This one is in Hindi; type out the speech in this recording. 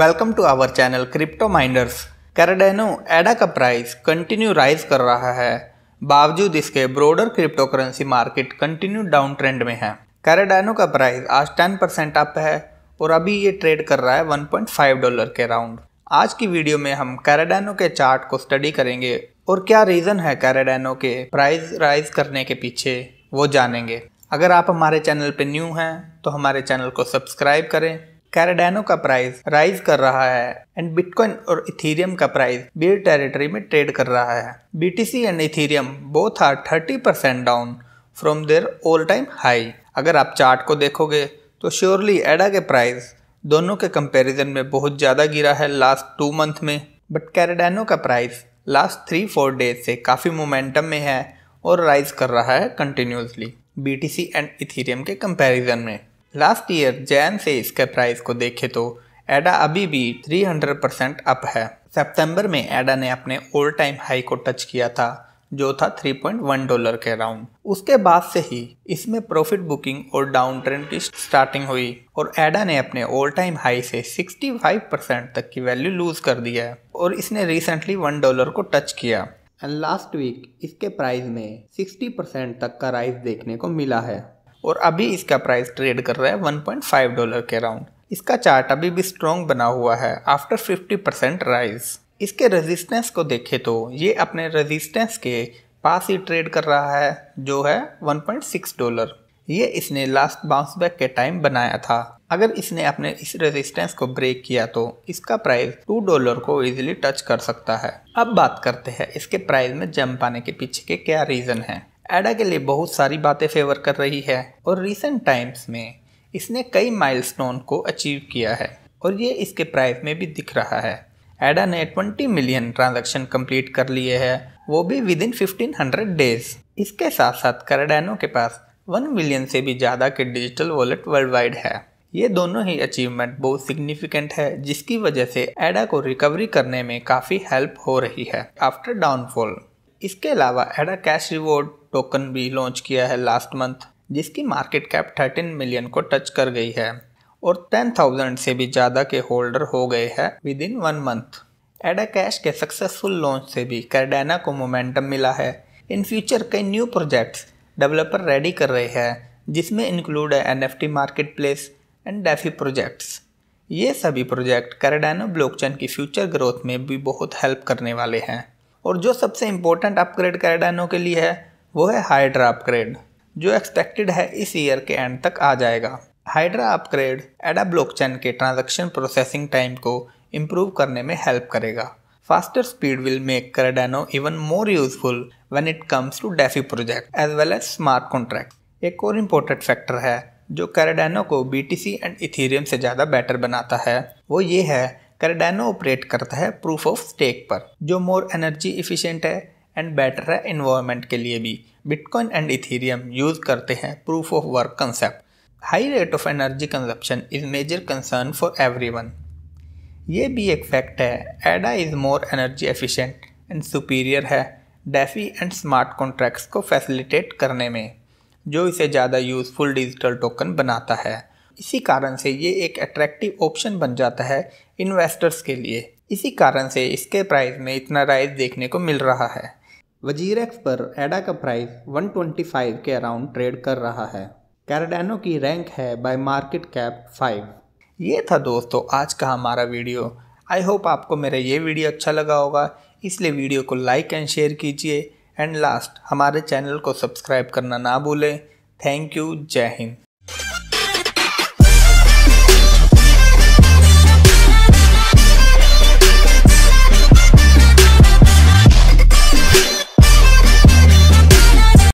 welcome to our channel Crypto Minders Cardano ADA का प्राइस कंटिन्यू राइज कर रहा है बावजूद इसके broader cryptocurrency market continue down trend में है कैरेडेनो का प्राइस आज 10 परसेंट अप है और अभी ये ट्रेड कर रहा है 1.5 डॉलर के राउंड आज की वीडियो में हम कैरेडेनो के चार्ट को स्टडी करेंगे और क्या रीज़न है कैरेडेनो के प्राइस राइज करने के पीछे वो जानेंगे अगर आप हमारे चैनल पर न्यू हैं तो हमारे चैनल को सब्सक्राइब करें कैरेडानो का प्राइस राइज कर रहा है एंड बिटकॉइन और इथेरियम का प्राइस बेयर टेरिटरी में ट्रेड कर रहा है BTC and Ethereum both are thirty percent down from their all time high अगर आप चार्ट को देखोगे तो श्योरली एडा के प्राइस दोनों के कंपैरिजन में बहुत ज़्यादा गिरा है लास्ट टू मंथ में बट कैरेडानो का price last three four days से काफ़ी मोमेंटम में है और राइज कर रहा है कंटिन्यूसली बी एंड इथीरियम के कंपैरिजन में लास्ट ईयर जैन से इसके प्राइस को देखे तो एडा अभी भी 300 परसेंट अप है सितंबर में एडा ने अपने ओल्ड टाइम हाई को टच किया था जो था 3.1 डॉलर के अराउंड उसके बाद से ही इसमें प्रॉफिट बुकिंग और डाउन ट्रेंड की स्टार्टिंग हुई और एडा ने अपने ऑल टाइम हाई से 65 परसेंट तक की वैल्यू लूज कर दिया है और इसने रिसेंटली वन डॉलर को टच किया एंड लास्ट वीक इसके प्राइस में 60 परसेंट तक का राइस देखने को मिला है और अभी इसका प्राइस ट्रेड कर रहा है 1.5 डॉलर के अराउंड इसका चार्ट अभी भी स्ट्रॉन्ग बना हुआ है आफ्टर 50 परसेंट राइज इसके रेजिस्टेंस को देखें तो ये अपने रेजिस्टेंस के पास ही ट्रेड कर रहा है जो है 1.6 डॉलर ये इसने लास्ट बाउंस बैक के टाइम बनाया था अगर इसने अपने इस रेजिस्टेंस को ब्रेक किया तो इसका प्राइस टू डॉलर को इजीली टच कर सकता है अब बात करते हैं इसके प्राइस में जंप आने के पीछे के क्या रीज़न हैं एडा के लिए बहुत सारी बातें फेवर कर रही है और रिसेंट टाइम्स में इसने कई माइलस्टोन को अचीव किया है और ये इसके प्राइस में भी दिख रहा है एडा ने 20 मिलियन ट्रांजैक्शन कंप्लीट कर लिए हैं वो भी विद इन हंड्रेड डेज इसके साथ साथ करडानो के पास वन मिलियन से भी ज़्यादा के डिजिटल वॉलेट वर्ल्ड वाइड है ये दोनों ही अचीवमेंट बहुत सिग्निफिकेंट है जिसकी वजह से एडा को रिकवरी करने में काफ़ी हेल्प हो रही है आफ्टर डाउनफॉल इसके अलावा एडा कैश रिवॉर्ड टोकन भी लॉन्च किया है लास्ट मंथ जिसकी मार्केट कैप 13 मिलियन को टच कर गई है और 10,000 से भी ज़्यादा के होल्डर हो गए हैं within one month ADA cash के सक्सेसफुल लॉन्च से भी कैडेना को मोमेंटम मिला है इन फ्यूचर कई न्यू प्रोजेक्ट्स डेवलपर रेडी कर रहे हैं जिसमें इंक्लूड है N F T market place and DeFi projects ये सभी प्रोजेक्ट कैरेडाना ब्लॉकचेन की फ्यूचर ग्रोथ में भी बहुत हेल्प करने वाले हैं और जो सबसे इम्पोर्टेंट अपग्रेड कैरेडानो के लिए है वो है हाइड्रा अपग्रेड जो एक्सपेक्टेड है इस ईयर के एंड तक आ जाएगा हाइड्रा अपग्रेड एडा ब्लॉकचेन के ट्रांजैक्शन प्रोसेसिंग टाइम को इम्प्रूव करने में हेल्प करेगा faster speed will make Cardano even more useful when it comes to DeFi project as well as smart contract एक और इम्पोर्टेंट फैक्टर है जो करेडेनो को बी एंड इथीरियम से ज़्यादा बेटर बनाता है वो ये है करेडेनो ऑपरेट करता है प्रूफ ऑफ स्टेक पर जो मोर एनर्जी इफिशेंट है एंड बेटर है इन्वायरमेंट के लिए भी बिटकॉइन एंड इथेरियम यूज़ करते हैं proof of work concept high rate of energy consumption is major concern for everyone ये भी एक फैक्ट है ADA is more energy efficient and superior है डेफी एंड स्मार्ट कॉन्ट्रैक्ट्स को फैसिलिटेट करने में जो इसे ज़्यादा यूज़फुल डिजिटल टोकन बनाता है इसी कारण से ये एक अट्रैक्टिव ऑप्शन बन जाता है इन्वेस्टर्स के लिए इसी कारण से इसके प्राइस में इतना राइज देखने को मिल रहा है एक्स पर एडा का प्राइस 125 के अराउंड ट्रेड कर रहा है कैरडानो की रैंक है बाय मार्केट कैप 5 ये था दोस्तों आज का हमारा वीडियो आई होप आपको मेरा ये वीडियो अच्छा लगा होगा इसलिए वीडियो को लाइक एंड शेयर कीजिए एंड लास्ट हमारे चैनल को सब्सक्राइब करना ना भूलें थैंक यू जय हिंद